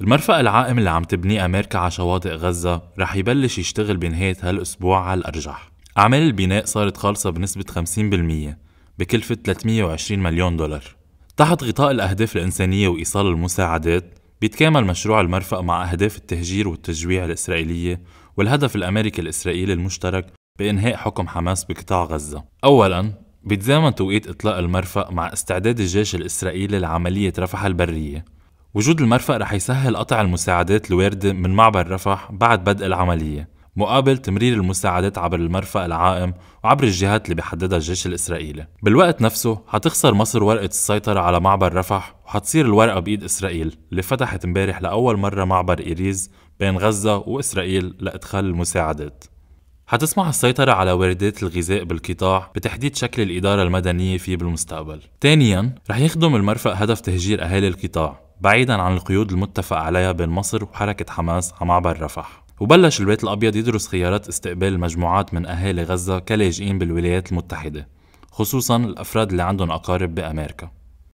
المرفق العائم اللي عم تبنيه أمريكا على شواطئ غزة رح يبلش يشتغل بنهاية هالأسبوع على الأرجح أعمال البناء صارت خالصة بنسبة 50% بكلفة 320 مليون دولار تحت غطاء الأهداف الإنسانية وإيصال المساعدات بيتكامل مشروع المرفأ مع أهداف التهجير والتجويع الإسرائيلية والهدف الأمريكي الإسرائيلي المشترك بإنهاء حكم حماس بقطاع غزة أولاً بيتزامن توقيت إطلاق المرفأ مع استعداد الجيش الإسرائيلي لعملية رفح البرية وجود المرفأ رح يسهل قطع المساعدات الواردة من معبر رفح بعد بدء العملية مقابل تمرير المساعدات عبر المرفأ العائم وعبر الجهات اللي بيحددها الجيش الإسرائيلي بالوقت نفسه حتخسر مصر ورقة السيطرة على معبر رفح وحتصير الورقة بإيد إسرائيل اللي فتحت مبارح لأول مرة معبر إيريز بين غزة وإسرائيل لإدخال المساعدات حتسمح السيطرة على واردات الغذاء بالقطاع بتحديد شكل الإدارة المدنية فيه بالمستقبل. ثانياً، رح يخدم المرفأ هدف تهجير أهالي القطاع، بعيدا عن القيود المتفق عليها بين مصر وحركة حماس على معبر رفح وبلش البيت الأبيض يدرس خيارات استقبال مجموعات من أهالي غزة كلاجئين بالولايات المتحدة خصوصا الأفراد اللي عندهم أقارب بأمريكا